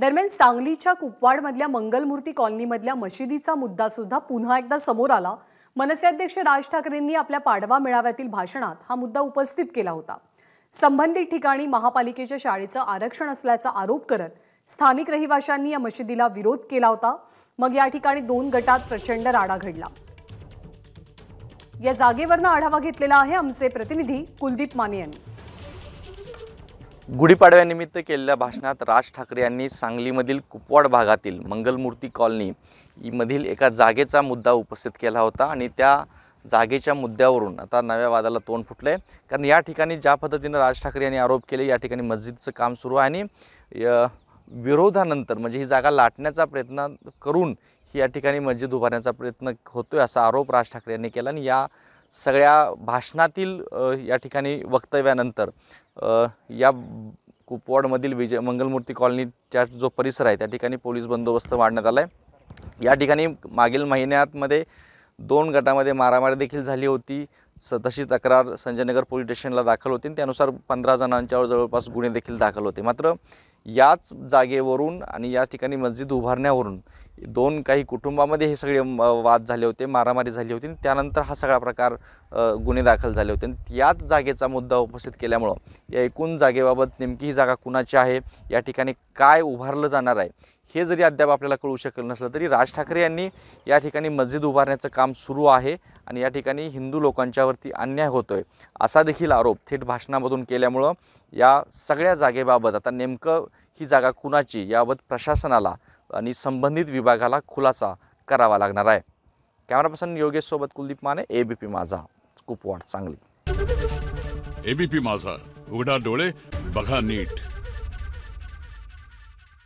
दरम्यान सांगलीच्या कुपवाडमधल्या मंगलमूर्ती कॉलनीमधल्या मशिदीचा मुद्दा सुद्धा पुन्हा एकदा समोर आला मनसे अध्यक्ष राज ठाकरेंनी आपल्या पाडवा मेळाव्यातील भाषणात हा मुद्दा उपस्थित केला होता संबंधित ठिकाणी महापालिकेच्या शाळेचं आरक्षण असल्याचा आरोप करत स्थानिक रहिवाशांनी या मशिदीला विरोध केला होता मग या ठिकाणी दोन गटात प्रचंड राडा घडला या जागेवरनं आढावा घेतलेला आहे आमचे प्रतिनिधी कुलदीप माने यांनी गुढीपाडव्यानिमित्त केलेल्या भाषणात राज ठाकरे यांनी सांगलीमधील कुपवाड भागातील मंगलमूर्ती कॉलनी मधील एका जागेचा मुद्दा उपस्थित केला होता आणि त्या जागेच्या मुद्द्यावरून आता नव्या वादाला तोंड फुटलं आहे कारण या ठिकाणी ज्या पद्धतीनं राज ठाकरे यांनी आरोप केले या ठिकाणी मस्जिदचं काम सुरू आहे आणि विरोधानंतर म्हणजे ही जागा लाटण्याचा प्रयत्न करून ही या ठिकाणी मस्जिद उभारण्याचा प्रयत्न होतोय असा आरोप राज ठाकरे यांनी केला आणि या सगळ्या भाषणातील या ठिकाणी वक्तव्यानंतर या कुपवाडमधील विजय मंगलमूर्ती कॉलनीच्या जो परिसर आहे त्या ठिकाणी पोलीस बंदोबस्त वाढण्यात आला आहे या ठिकाणी मागील महिन्यातमध्ये दोन गटामध्ये मारामारी देखील झाली होती स तशी तक्रार संजयनगर पोलीस स्टेशनला दाखल होती त्यानुसार पंधरा जणांच्यावर जवळपास गुन्हे देखील दाखल होते मात्र याच जागेवरून आणि या ठिकाणी मस्जिद उभारण्यावरून दोन काही कुटुंबामध्ये हे सगळे वाद झाले होते मारामारी झाली होती त्यानंतर हा सगळा प्रकार गुन्हे दाखल झाले होते आणि याच जागेचा मुद्दा उपस्थित केल्यामुळं या एकूण जागेबाबत नेमकी ही जागा कुणाची आहे या ठिकाणी काय उभारलं जाणार आहे हे जरी अद्याप आपल्याला कळू शकलं नसलं तरी राज ठाकरे यांनी या ठिकाणी मस्जिद उभारण्याचं काम सुरू आहे आणि या ठिकाणी हिंदू लोकांच्यावरती अन्याय होतो आहे असा देखील आरोप थेट भाषणामधून केल्यामुळं या सगळ्या जागेबाबत आता नेमकं ही जागा कुणाची याबाबत प्रशासनाला आणि संबंधित विभागाला खुलासा करावा लागणार आहे कॅमेरा पर्सन सोबत कुलदीप माने एबीपी माझा कुपवाड चांगली एबीपी माझा उघडा डोळे बघा नीट